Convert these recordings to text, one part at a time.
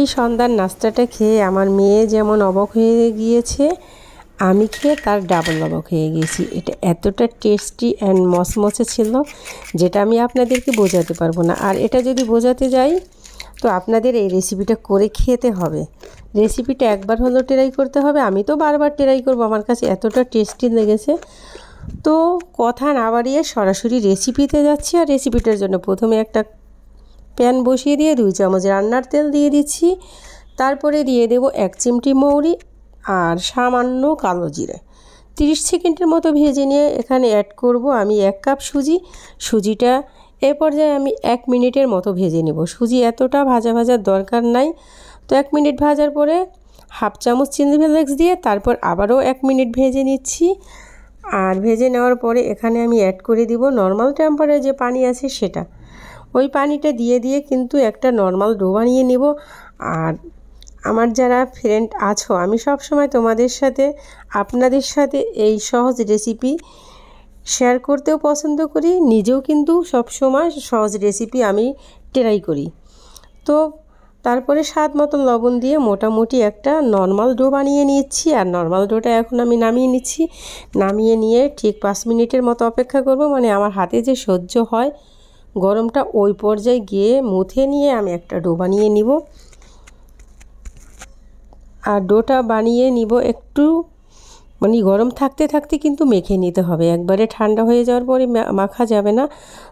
এই সন্ধ্যার নাস্তাটা খেয়ে আমার মেয়ে যেমন অবাক হয়ে গিয়েছে আমি খেয়ে তার ডাবল অবাক হয়ে গিয়েছি এটা এতটা টেস্টি অ্যান্ড মসমসে ছিল যেটা আমি আপনাদেরকে বোঝাতে পারবো না আর এটা যদি বোঝাতে যাই তো আপনাদের এই রেসিপিটা করে খেতে হবে রেসিপিটা একবার হলেও ট্রাই করতে হবে আমি তো বারবার ট্রাই করবো আমার কাছে এতটা টেস্টি লেগেছে তো কথা না বাড়িয়ে সরাসরি রেসিপিতে যাচ্ছি আর রেসিপিটার জন্য প্রথমে একটা প্যান বসিয়ে দিয়ে দুই চামচ রান্নার তেল দিয়ে দিচ্ছি তারপরে দিয়ে দেব এক চিমটি মৌরি আর সামান্য কালো জিরে তিরিশ সেকেন্ডের মতো ভেজে নিয়ে এখানে অ্যাড করব আমি এক কাপ সুজি সুজিটা এ পর্যায়ে আমি এক মিনিটের মতো ভেজে নেব সুজি এতটা ভাজা ভাজার দরকার নাই তো এক মিনিট ভাজার পরে হাফ চামচ চিনি ফ্লেক্স দিয়ে তারপর আবারও এক মিনিট ভেজে নিচ্ছি আর ভেজে নেওয়ার পরে এখানে আমি অ্যাড করে দিব নর্মাল টেম্পারে যে পানি আছে সেটা ওই পানিটা দিয়ে দিয়ে কিন্তু একটা নর্মাল ডো বানিয়ে নেব আর আমার যারা ফ্রেন্ড আছো আমি সব সময় তোমাদের সাথে আপনাদের সাথে এই সহজ রেসিপি শেয়ার করতেও পছন্দ করি নিজেও কিন্তু সব সময় সহজ রেসিপি আমি ট্রাই করি তো তারপরে স্বাদ মতন লবণ দিয়ে মোটামুটি একটা নর্মাল ডো বানিয়ে নিয়েছি আর নর্মাল ডোটা এখন আমি নামিয়ে নিচ্ছি নামিয়ে নিয়ে ঠিক পাঁচ মিনিটের মতো অপেক্ষা করব মানে আমার হাতে যে সহ্য হয় গরমটা ওই পর্যায়ে গিয়ে মুথে নিয়ে আমি একটা ডো বানিয়ে নিব আর ডোটা বানিয়ে নিব একটু মানে গরম থাকতে থাকতে কিন্তু মেখে নিতে হবে একবারে ঠান্ডা হয়ে যাওয়ার পরে মাখা যাবে না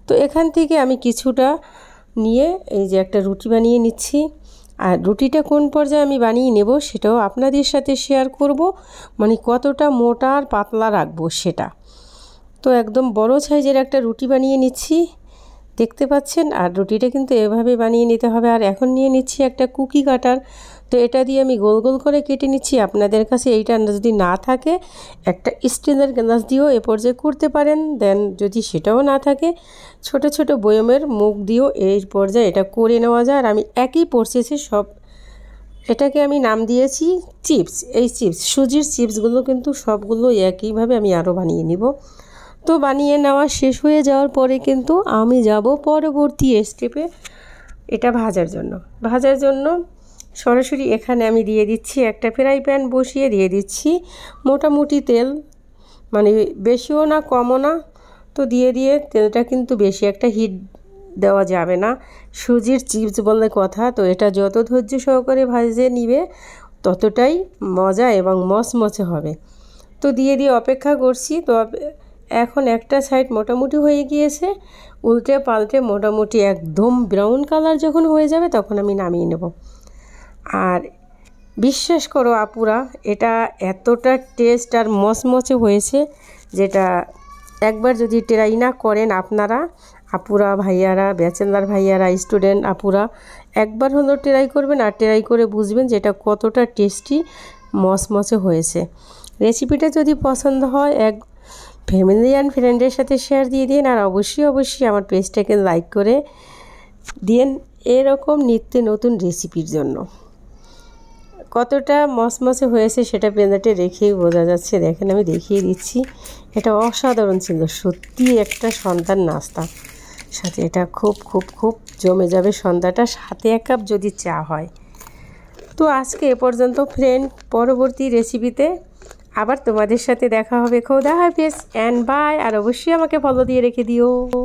তো এখান থেকে আমি কিছুটা নিয়ে এই যে একটা রুটি বানিয়ে নিচ্ছি আর রুটিটা কোন পর্যায়ে আমি বানিয়ে নেব সেটাও আপনাদের সাথে শেয়ার করব মানে কতটা মোটা আর পাতলা রাখবো সেটা তো একদম বড় সাইজের একটা রুটি বানিয়ে নিচ্ছি দেখতে পাচ্ছেন আর রুটিটা কিন্তু এভাবে বানিয়ে নিতে হবে আর এখন নিয়ে নিচ্ছি একটা কুকি কাটার তো এটা দিয়ে আমি গোল গোল করে কেটে নিচ্ছি আপনাদের কাছে এইটা যদি না থাকে একটা স্টিলের গ্লাস দিয়েও এ পর্যায়ে করতে পারেন দেন যদি সেটাও না থাকে ছোট ছোট বয়মের মুখ দিয়েও এই পর্যায়ে এটা করে নেওয়া যায় আর আমি একই প্রসেসে সব এটাকে আমি নাম দিয়েছি চিপস এই চিপস সুজির চিপসগুলো কিন্তু সবগুলো একইভাবে আমি আরও বানিয়ে নিব তো বানিয়ে নেওয়া শেষ হয়ে যাওয়ার পরে কিন্তু আমি যাব পরবর্তী স্টেপে এটা ভাজার জন্য ভাজার জন্য সরাসরি এখানে আমি দিয়ে দিচ্ছি একটা ফ্রাই প্যান বসিয়ে দিয়ে দিচ্ছি মোটামুটি তেল মানে বেশিও না কমও না তো দিয়ে দিয়ে তেলটা কিন্তু বেশি একটা হিট দেওয়া যাবে না সুজির চিপস বললে কথা তো এটা যত ধৈর্য সহকারে ভাজে নিবে ততটাই মজা এবং মচমচে হবে তো দিয়ে দিয়ে অপেক্ষা করছি তো এখন একটা সাইড মোটামুটি হয়ে গিয়েছে উল্টে পাল্টে মোটামুটি একদম ব্রাউন কালার যখন হয়ে যাবে তখন আমি নামিয়ে নেব আর বিশ্বাস করো আপুরা এটা এতটা টেস্ট আর মচমচে হয়েছে যেটা একবার যদি ট্রাই না করেন আপনারা আপুরা ভাইয়ারা ব্যাচেলার ভাইয়ারা স্টুডেন্ট আপুরা একবার হলেও ট্রাই করবেন আর ট্রাই করে বুঝবেন যে এটা কতটা টেস্টি মচমচে হয়েছে রেসিপিটা যদি পছন্দ হয় এক ফ্যামিলি অ্যান্ড ফ্রেন্ডের সাথে শেয়ার দিয়ে দিন আর অবশ্যই অবশ্যই আমার পেজটাকে লাইক করে দিন এরকম নিত্য নতুন রেসিপির জন্য কতটা মসমসে হয়েছে সেটা পেঁদাটে রেখেই বোঝা যাচ্ছে দেখেন আমি দেখিয়ে দিচ্ছি এটা অসাধারণ ছিল সত্যি একটা সন্তান নাস্তা সাথে এটা খুব খুব খুব জমে যাবে সন্ধ্যাটা সাথে এক কাপ যদি চা হয় তো আজকে এ পর্যন্ত ফ্রেন্ড পরবর্তী রেসিপিতে আবার তোমাদের সাথে দেখা হবে খোদা হাফিজ অ্যান্ড বাই আর অবশ্যই আমাকে ফলো দিয়ে রেখে দিও